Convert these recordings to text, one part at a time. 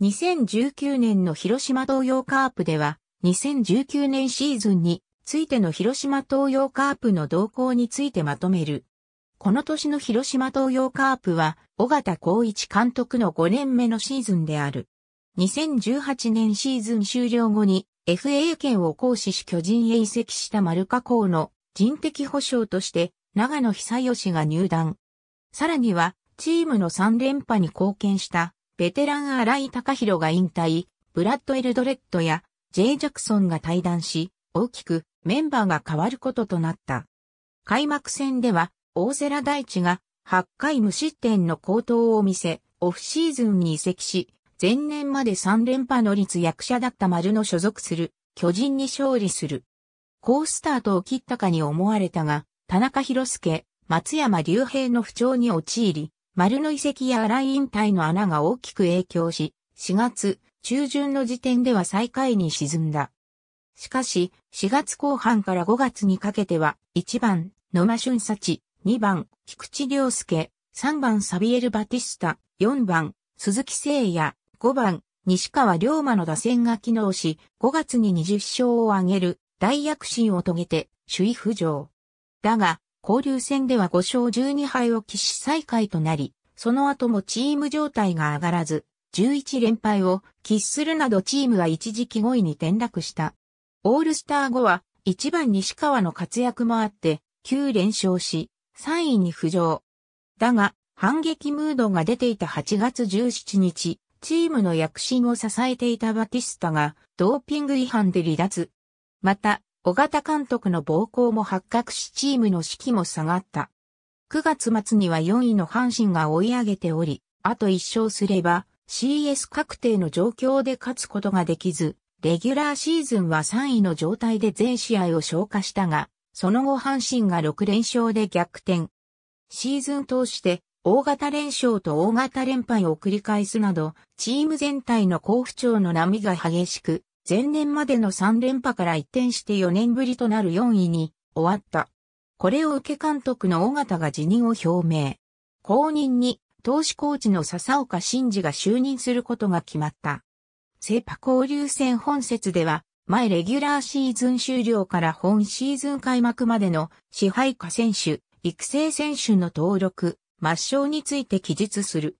2019年の広島東洋カープでは、2019年シーズンについての広島東洋カープの動向についてまとめる。この年の広島東洋カープは、尾形光一監督の5年目のシーズンである。2018年シーズン終了後に FA 権を行使し巨人へ移籍した丸加工の人的保障として長野久義が入団。さらにはチームの3連覇に貢献したベテラン荒井隆弘が引退、ブラッド・エルドレッドやジェイ・ジャクソンが退団し、大きくメンバーが変わることとなった。開幕戦では、大瀬良大地が8回無失点の高騰を見せ、オフシーズンに移籍し、前年まで3連覇の率役者だった丸の所属する巨人に勝利する。好スタートを切ったかに思われたが、田中広介、松山隆平の不調に陥り、丸の遺跡や荒い引退の穴が大きく影響し、4月中旬の時点では最下位に沈んだ。しかし、4月後半から5月にかけては、1番、野間俊幸、2番、菊池良介、3番、サビエル・バティスタ、4番、鈴木誠也、5番、西川龍馬の打線が機能し、5月に20勝を挙げる大躍進を遂げて、首位浮上。だが、交流戦では5勝12敗を喫し再開となり、その後もチーム状態が上がらず、11連敗を喫するなどチームは一時期5位に転落した。オールスター後は1番西川の活躍もあって9連勝し3位に浮上。だが反撃ムードが出ていた8月17日、チームの躍進を支えていたバティスタがドーピング違反で離脱。また小型監督の暴行も発覚しチームの士気も下がった。9月末には4位の阪神が追い上げており、あと1勝すれば CS 確定の状況で勝つことができず、レギュラーシーズンは3位の状態で全試合を消化したが、その後阪神が6連勝で逆転。シーズン通して大型連勝と大型連敗を繰り返すなど、チーム全体の好不調の波が激しく、前年までの3連覇から一転して4年ぶりとなる4位に終わった。これを受け監督の尾形が辞任を表明。後任に投資コーチの笹岡慎二が就任することが決まった。セパ交流戦本節では、前レギュラーシーズン終了から本シーズン開幕までの支配下選手、育成選手の登録、抹消について記述する。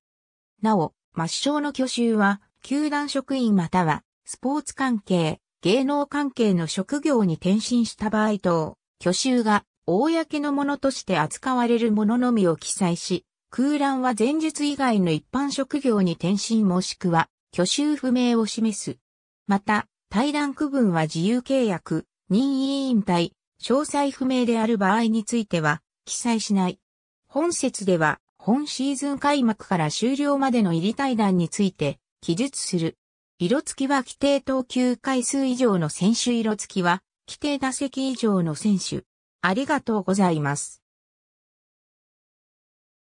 なお、抹消の去就は、球団職員またはスポーツ関係、芸能関係の職業に転身した場合等、去就が公のものとして扱われるもののみを記載し、空欄は前述以外の一般職業に転身もしくは、去就不明を示す。また、対談区分は自由契約、任意引退、詳細不明である場合については、記載しない。本説では、本シーズン開幕から終了までの入り対談について、記述する。色付きは規定投球回数以上の選手色付きは規定打席以上の選手。ありがとうございます。